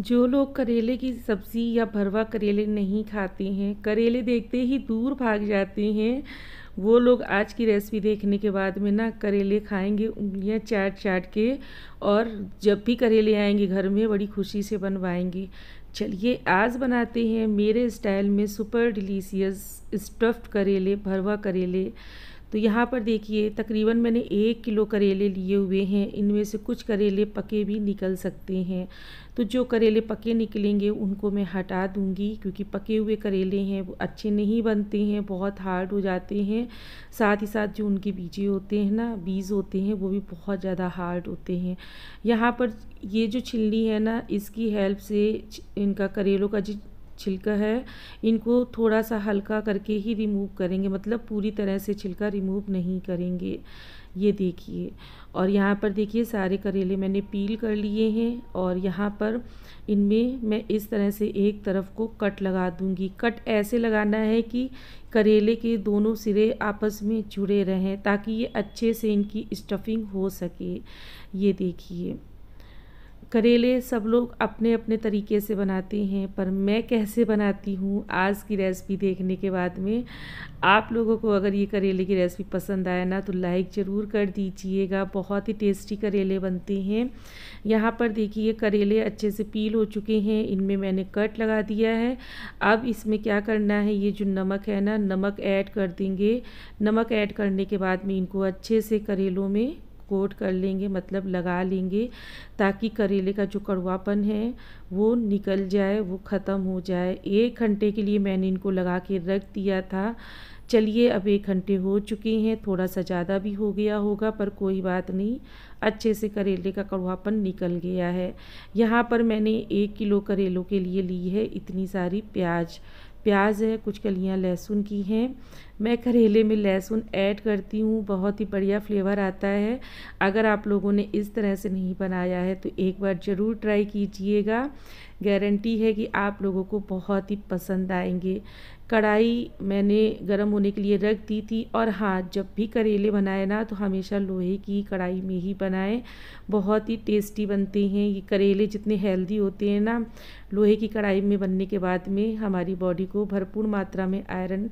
जो लोग करेले की सब्ज़ी या भरवा करेले नहीं खाते हैं करेले देखते ही दूर भाग जाते हैं वो लोग आज की रेसिपी देखने के बाद में ना करेले खाएंगे उंगलियां चाट चाट के और जब भी करेले आएंगे घर में बड़ी खुशी से बनवाएंगे चलिए आज बनाते हैं मेरे स्टाइल में सुपर डिलीशियस स्टफ्ड करेले भरवा करेले तो यहाँ पर देखिए तकरीबन मैंने एक किलो करेले लिए हुए हैं इनमें से कुछ करेले पके भी निकल सकते हैं तो जो करेले पके निकलेंगे उनको मैं हटा दूँगी क्योंकि पके हुए करेले हैं वो अच्छे नहीं बनते हैं बहुत हार्ड हो जाते हैं साथ ही साथ जो उनके बीजे होते हैं ना बीज होते हैं वो भी बहुत ज़्यादा हार्ड होते हैं यहाँ पर ये जो छिलनी है ना इसकी हेल्प से इनका करेलों का जो छिलका है इनको थोड़ा सा हल्का करके ही रिमूव करेंगे मतलब पूरी तरह से छिलका रिमूव नहीं करेंगे ये देखिए और यहाँ पर देखिए सारे करेले मैंने पील कर लिए हैं और यहाँ पर इनमें मैं इस तरह से एक तरफ को कट लगा दूँगी कट ऐसे लगाना है कि करेले के दोनों सिरे आपस में जुड़े रहें ताकि ये अच्छे से इनकी स्टफिंग हो सके ये देखिए करेले सब लोग अपने अपने तरीके से बनाते हैं पर मैं कैसे बनाती हूँ आज की रेसिपी देखने के बाद में आप लोगों को अगर ये करेले की रेसिपी पसंद आए ना तो लाइक ज़रूर कर दीजिएगा बहुत ही टेस्टी करेले बनते हैं यहाँ पर देखिए करेले अच्छे से पील हो चुके हैं इनमें मैंने कट लगा दिया है अब इसमें क्या करना है ये जो नमक है ना नमक ऐड कर देंगे नमक ऐड करने के बाद में इनको अच्छे से करेलों में कोट कर लेंगे मतलब लगा लेंगे ताकि करेले का जो कड़वापन है वो निकल जाए वो ख़त्म हो जाए एक घंटे के लिए मैंने इनको लगा के रख दिया था चलिए अब एक घंटे हो चुके हैं थोड़ा सा ज़्यादा भी हो गया होगा पर कोई बात नहीं अच्छे से करेले का कड़वापन निकल गया है यहाँ पर मैंने एक किलो करेलों के लिए ली है इतनी सारी प्याज प्याज है कुछ कलियाँ लहसुन की हैं मैं करेले में लहसुन ऐड करती हूँ बहुत ही बढ़िया फ्लेवर आता है अगर आप लोगों ने इस तरह से नहीं बनाया है तो एक बार ज़रूर ट्राई कीजिएगा गारंटी है कि आप लोगों को बहुत ही पसंद आएंगे कढ़ाई मैंने गर्म होने के लिए रख दी थी और हाँ जब भी करेले बनाए ना तो हमेशा लोहे की कढ़ाई में ही बनाएं बहुत ही टेस्टी बनते हैं ये करेले जितने हेल्दी होते हैं ना लोहे की कढ़ाई में बनने के बाद में हमारी बॉडी को भरपूर मात्रा में आयरन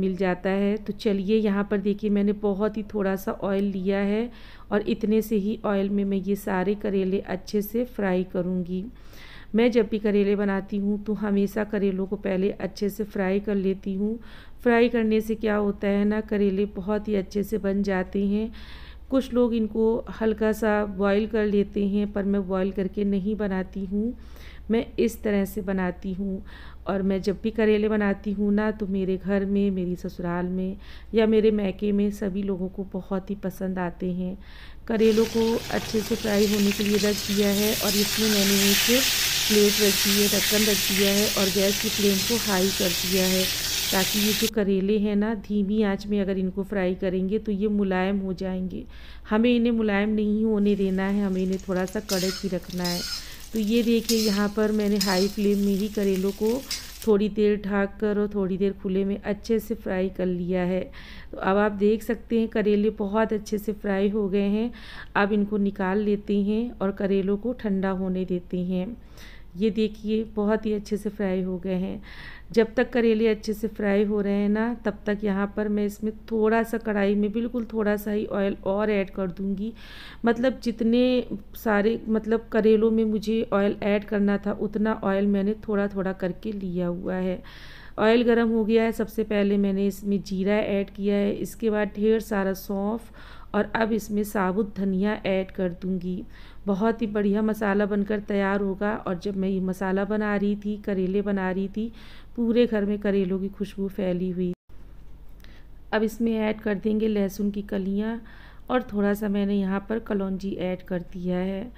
मिल जाता है तो चलिए यहाँ पर देखिए मैंने बहुत ही थोड़ा सा ऑयल लिया है और इतने से ही ऑयल में मैं ये सारे करेले अच्छे से फ्राई करूँगी मैं जब भी करेले बनाती हूँ तो हमेशा करेलों को पहले अच्छे से फ्राई कर लेती हूँ फ्राई करने से क्या होता है ना करेले बहुत ही अच्छे से बन जाते हैं कुछ लोग इनको हल्का सा बॉईल कर लेते हैं पर मैं बॉईल करके नहीं बनाती हूँ मैं इस तरह से बनाती हूँ और मैं जब भी करेले बनाती हूँ ना तो मेरे घर में मेरी ससुराल में या मेरे मैके में सभी लोगों को बहुत ही पसंद आते हैं करेलों को अच्छे से फ्राई होने के लिए रख दिया है और इसमें मैंने एक प्लेट रख दी है ढक्कन रख दिया है और गैस की फ्लेम को हाई कर दिया है ताकि ये जो करेले हैं ना धीमी आंच में अगर इनको फ्राई करेंगे तो ये मुलायम हो जाएंगे हमें इन्हें मुलायम नहीं होने देना है हमें इन्हें थोड़ा सा कड़क ही रखना है तो ये देखिए यहाँ पर मैंने हाई फ्लेम में ही करेलों को थोड़ी देर ढाक कर और थोड़ी देर खुले में अच्छे से फ्राई कर लिया है तो अब आप देख सकते हैं करेले बहुत अच्छे से फ्राई हो गए हैं अब इनको निकाल लेते हैं और करेलों को ठंडा होने देते हैं ये देखिए बहुत ही अच्छे से फ्राई हो गए हैं जब तक करेले अच्छे से फ्राई हो रहे हैं ना तब तक यहाँ पर मैं इसमें थोड़ा सा कढ़ाई में बिल्कुल थोड़ा सा ही ऑयल और ऐड कर दूँगी मतलब जितने सारे मतलब करेलों में मुझे ऑयल ऐड करना था उतना ऑयल मैंने थोड़ा थोड़ा करके लिया हुआ है ऑयल गर्म हो गया है सबसे पहले मैंने इसमें जीरा ऐड किया है इसके बाद ढेर सारा सौंफ और अब इसमें साबुत धनिया ऐड कर दूँगी बहुत ही बढ़िया मसाला बनकर तैयार होगा और जब मैं ये मसाला बना रही थी करेले बना रही थी पूरे घर में करेलों की खुशबू फैली हुई अब इसमें ऐड कर देंगे लहसुन की कलियाँ और थोड़ा सा मैंने यहाँ पर कलौजी ऐड कर दिया है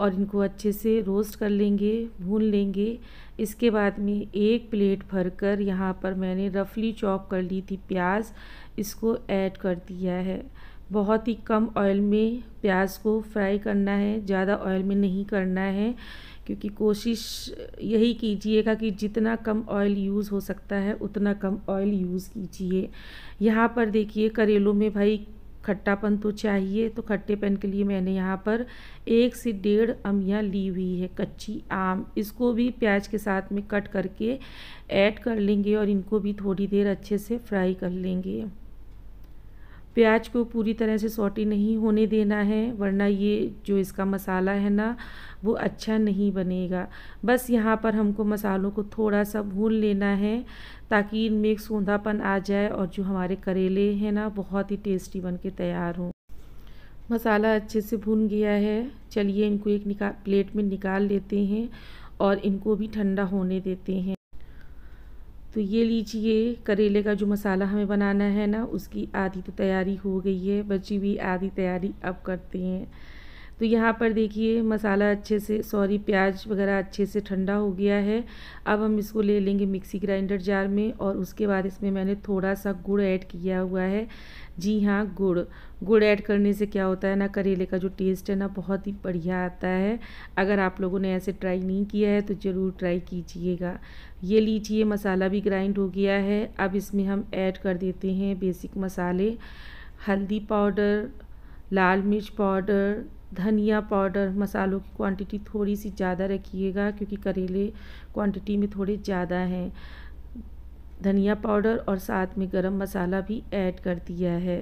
और इनको अच्छे से रोस्ट कर लेंगे भून लेंगे इसके बाद में एक प्लेट भरकर यहाँ पर मैंने रफली चॉप कर ली थी प्याज इसको ऐड कर दिया है बहुत ही कम ऑयल में प्याज को फ्राई करना है ज़्यादा ऑयल में नहीं करना है क्योंकि कोशिश यही कीजिएगा कि जितना कम ऑयल यूज़ हो सकता है उतना कम ऑयल यूज़ कीजिए यहाँ पर देखिए करेलों में भाई खट्टापन तो चाहिए तो खट्टेपन के लिए मैंने यहाँ पर एक से डेढ़ अमियाँ ली हुई है कच्ची आम इसको भी प्याज के साथ में कट करके ऐड कर लेंगे और इनको भी थोड़ी देर अच्छे से फ्राई कर लेंगे प्याज को पूरी तरह से सॉटी नहीं होने देना है वरना ये जो इसका मसाला है ना वो अच्छा नहीं बनेगा बस यहाँ पर हमको मसालों को थोड़ा सा भून लेना है ताकि इनमें एक सोंधापन आ जाए और जो हमारे करेले हैं ना बहुत ही टेस्टी बन के तैयार हों मसाला अच्छे से भून गया है चलिए इनको एक निकाल प्लेट में निकाल लेते हैं और इनको भी ठंडा होने देते हैं तो ये लीजिए करेले का जो मसाला हमें बनाना है ना उसकी आधी तो तैयारी हो गई है बची हुई आधी तैयारी अब करते हैं तो यहाँ पर देखिए मसाला अच्छे से सॉरी प्याज वगैरह अच्छे से ठंडा हो गया है अब हम इसको ले लेंगे मिक्सी ग्राइंडर जार में और उसके बाद इसमें मैंने थोड़ा सा गुड़ ऐड किया हुआ है जी हाँ गुड़ गुड़ ऐड करने से क्या होता है ना करेले का जो टेस्ट है ना बहुत ही बढ़िया आता है अगर आप लोगों ने ऐसे ट्राई नहीं किया है तो ज़रूर ट्राई कीजिएगा ये लीजिए मसाला भी ग्राइंड हो गया है अब इसमें हम ऐड कर देते हैं बेसिक मसाले हल्दी पाउडर लाल मिर्च पाउडर धनिया पाउडर मसालों की क्वांटिटी थोड़ी सी ज़्यादा रखिएगा क्योंकि करेले क्वांटिटी में थोड़े ज़्यादा हैं धनिया पाउडर और साथ में गरम मसाला भी ऐड कर दिया है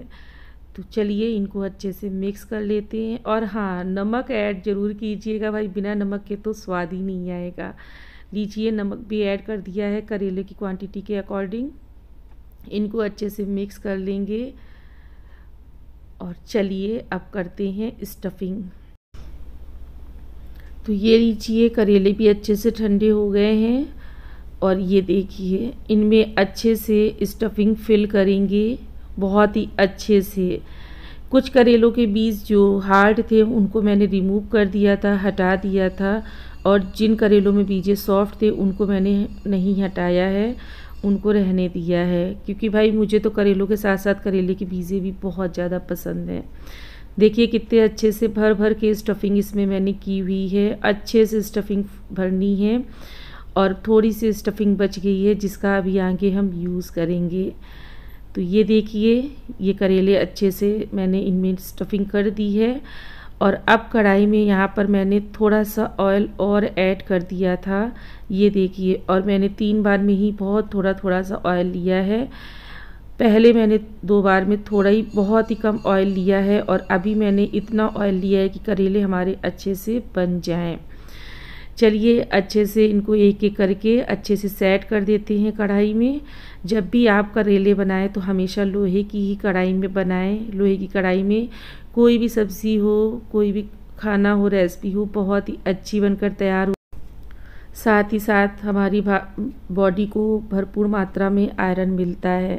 तो चलिए इनको अच्छे से मिक्स कर लेते हैं और हाँ नमक ऐड ज़रूर कीजिएगा भाई बिना नमक के तो स्वाद ही नहीं आएगा लीजिए नमक भी ऐड कर दिया है करेले की क्वांटिटी के अकॉर्डिंग इनको अच्छे से मिक्स कर लेंगे और चलिए अब करते हैं स्टफिंग तो ये लीजिए करेले भी अच्छे से ठंडे हो गए हैं और ये देखिए इनमें अच्छे से स्टफिंग फिल करेंगे बहुत ही अच्छे से कुछ करेलों के बीज जो हार्ड थे उनको मैंने रिमूव कर दिया था हटा दिया था और जिन करेलों में बीजे सॉफ्ट थे उनको मैंने नहीं हटाया है उनको रहने दिया है क्योंकि भाई मुझे तो करेलों के साथ साथ करेले के बीजे भी बहुत ज़्यादा पसंद हैं देखिए कितने अच्छे से भर भर के स्टफिंग इसमें मैंने की हुई है अच्छे से स्टफिंग भरनी है और थोड़ी सी स्टफिंग बच गई है जिसका अभी आगे हम यूज़ करेंगे तो ये देखिए ये करेले अच्छे से मैंने इनमें स्टफिंग कर दी है और अब कढ़ाई में यहाँ पर मैंने थोड़ा सा ऑयल और ऐड कर दिया था ये देखिए और मैंने तीन बार में ही बहुत थोड़ा थोड़ा सा ऑयल लिया है पहले मैंने दो बार में थोड़ा ही बहुत ही कम ऑयल लिया है और अभी मैंने इतना ऑयल लिया है कि करेले हमारे अच्छे से बन जाएं चलिए अच्छे से इनको एक एक करके अच्छे से सेट कर देते हैं कढ़ाई में जब भी आप करेले बनाएं तो हमेशा लोहे की ही कढ़ाई में बनाएं लोहे की कढ़ाई में कोई भी सब्ज़ी हो कोई भी खाना हो रेसिपी हो बहुत ही अच्छी बनकर तैयार हो साथ ही साथ हमारी बॉडी को भरपूर मात्रा में आयरन मिलता है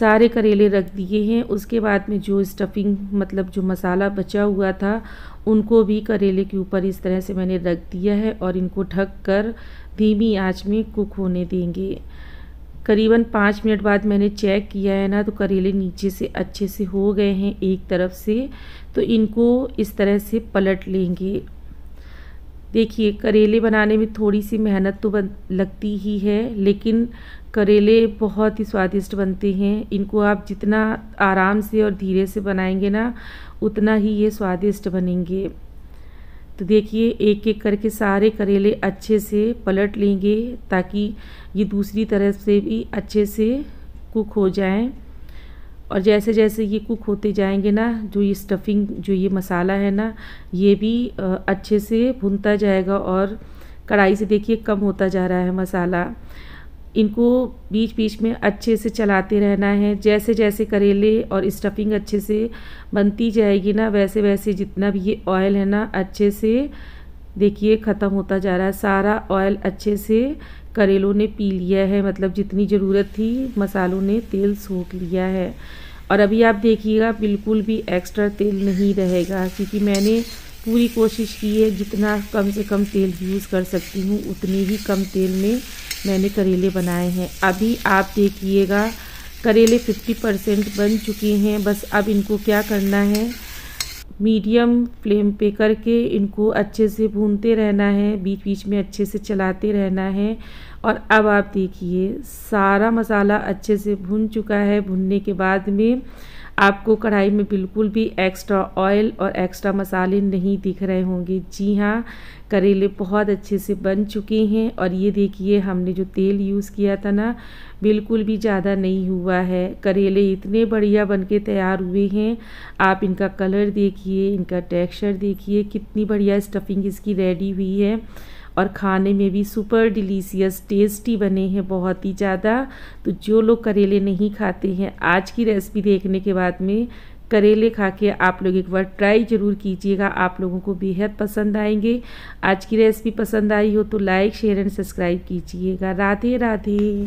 सारे करेले रख दिए हैं उसके बाद में जो स्टफिंग मतलब जो मसाला बचा हुआ था उनको भी करेले के ऊपर इस तरह से मैंने रख दिया है और इनको ढक कर धीमी आंच में कुक होने देंगे करीबन पाँच मिनट बाद मैंने चेक किया है ना तो करेले नीचे से अच्छे से हो गए हैं एक तरफ से तो इनको इस तरह से पलट लेंगे देखिए करेले बनाने में थोड़ी सी मेहनत तो बन लगती ही है लेकिन करेले बहुत ही स्वादिष्ट बनते हैं इनको आप जितना आराम से और धीरे से बनाएंगे ना उतना ही ये स्वादिष्ट बनेंगे तो देखिए एक एक करके सारे करेले अच्छे से पलट लेंगे ताकि ये दूसरी तरफ से भी अच्छे से कुक हो जाएं और जैसे जैसे ये कुक होते जाएंगे ना जो ये स्टफिंग जो ये मसाला है ना ये भी अच्छे से भुनता जाएगा और कढ़ाई से देखिए कम होता जा रहा है मसाला इनको बीच बीच में अच्छे से चलाते रहना है जैसे जैसे करेले और स्टफिंग अच्छे से बनती जाएगी ना वैसे वैसे जितना भी ये ऑयल है ना अच्छे से देखिए ख़त्म होता जा रहा है सारा ऑयल अच्छे से करेलों ने पी लिया है मतलब जितनी ज़रूरत थी मसालों ने तेल सोख लिया है और अभी आप देखिएगा बिल्कुल भी एक्स्ट्रा तेल नहीं रहेगा क्योंकि मैंने पूरी कोशिश की है जितना कम से कम तेल यूज़ कर सकती हूँ उतनी ही कम तेल में मैंने करेले बनाए हैं अभी आप देखिएगा करेले 50 परसेंट बन चुके हैं बस अब इनको क्या करना है मीडियम फ्लेम पे करके इनको अच्छे से भूनते रहना है बीच बीच में अच्छे से चलाते रहना है और अब आप देखिए सारा मसाला अच्छे से भून चुका है भूनने के बाद में आपको कढ़ाई में बिल्कुल भी एक्स्ट्रा ऑयल और एक्स्ट्रा मसाले नहीं दिख रहे होंगे जी हाँ करेले बहुत अच्छे से बन चुके हैं और ये देखिए हमने जो तेल यूज़ किया था ना बिल्कुल भी ज़्यादा नहीं हुआ है करेले इतने बढ़िया बन के तैयार हुए हैं आप इनका कलर देखिए इनका टेक्सचर देखिए कितनी बढ़िया स्टफिंग इसकी रेडी हुई है और खाने में भी सुपर डिलीसियस टेस्टी बने हैं बहुत ही ज़्यादा तो जो लोग करेले नहीं खाते हैं आज की रेसिपी देखने के बाद में करेले खा के आप लोग एक बार ट्राई ज़रूर कीजिएगा आप लोगों को बेहद पसंद आएंगे आज की रेसिपी पसंद आई हो तो लाइक शेयर एंड सब्सक्राइब कीजिएगा राधे राधे